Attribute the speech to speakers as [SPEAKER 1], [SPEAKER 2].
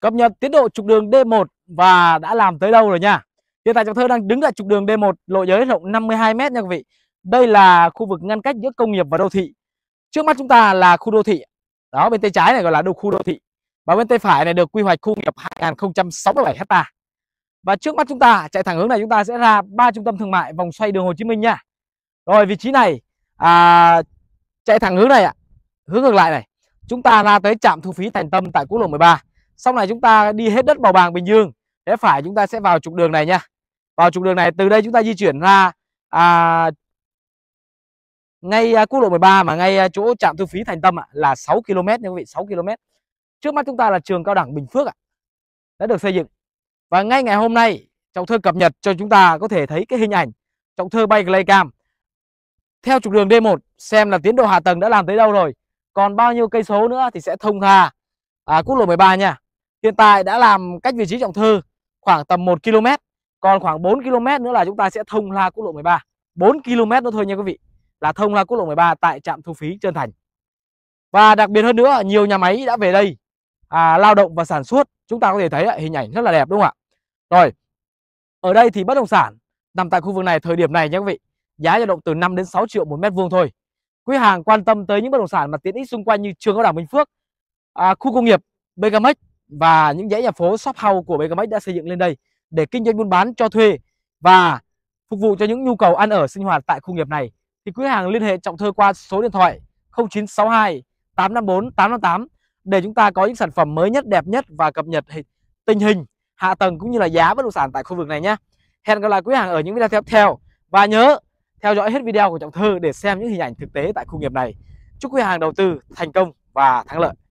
[SPEAKER 1] cập nhật tiến độ trục đường D1 và đã làm tới đâu rồi nha. Hiện tại Trọng Thơ đang đứng tại trục đường D1 lộ giới rộng 52 m nha quý vị. Đây là khu vực ngăn cách giữa công nghiệp và đô thị. Trước mắt chúng ta là khu đô thị. Đó bên tay trái này gọi là khu đô thị. Và bên tay phải này được quy hoạch khu nghiệp 2067 ha Và trước mắt chúng ta chạy thẳng hướng này chúng ta sẽ ra ba trung tâm thương mại vòng xoay đường Hồ Chí Minh nha. Rồi vị trí này à, chạy thẳng hướng này ạ. hướng ngược lại này. Chúng ta ra tới trạm thu phí Thành Tâm tại quốc lộ 13 sau này chúng ta đi hết đất bào bàng bình dương rẽ phải chúng ta sẽ vào trục đường này nha vào trục đường này từ đây chúng ta di chuyển ra à, ngay à, quốc lộ 13 mà ngay à, chỗ trạm thu phí Thành Tâm ạ à, là 6 km nha quý vị 6 km trước mắt chúng ta là trường cao đẳng Bình Phước ạ à, đã được xây dựng và ngay ngày hôm nay trọng thơ cập nhật cho chúng ta có thể thấy cái hình ảnh trọng thơ bay Glycam theo trục đường D1 xem là tiến độ hạ tầng đã làm tới đâu rồi còn bao nhiêu cây số nữa thì sẽ thông thà à, quốc lộ 13 nha Hiện tại đã làm cách vị trí Trọng thư khoảng tầm 1 km Còn khoảng 4 km nữa là chúng ta sẽ thông la quốc lộ 13 4 km nữa thôi nha quý vị Là thông la quốc lộ 13 tại trạm thu phí Trơn Thành Và đặc biệt hơn nữa nhiều nhà máy đã về đây à, lao động và sản xuất Chúng ta có thể thấy hình ảnh rất là đẹp đúng không ạ Rồi Ở đây thì bất động sản nằm tại khu vực này thời điểm này nha quý vị Giá dao động từ 5 đến 6 triệu một mét vuông thôi Quý hàng quan tâm tới những bất động sản mà tiện ích xung quanh như trường cao đẳng Bình Phước à, Khu công nghiệp Begamex và những dãy nhà phố shop house của Becamax đã xây dựng lên đây để kinh doanh buôn bán cho thuê và phục vụ cho những nhu cầu ăn ở sinh hoạt tại khu nghiệp này thì quý hàng liên hệ Trọng Thơ qua số điện thoại 0962 854 858 để chúng ta có những sản phẩm mới nhất, đẹp nhất và cập nhật tình hình, hạ tầng cũng như là giá bất động sản tại khu vực này nhé. Hẹn gặp lại quý hàng ở những video tiếp theo và nhớ theo dõi hết video của Trọng Thơ để xem những hình ảnh thực tế tại khu nghiệp này. Chúc quý hàng đầu tư thành công và thắng lợi.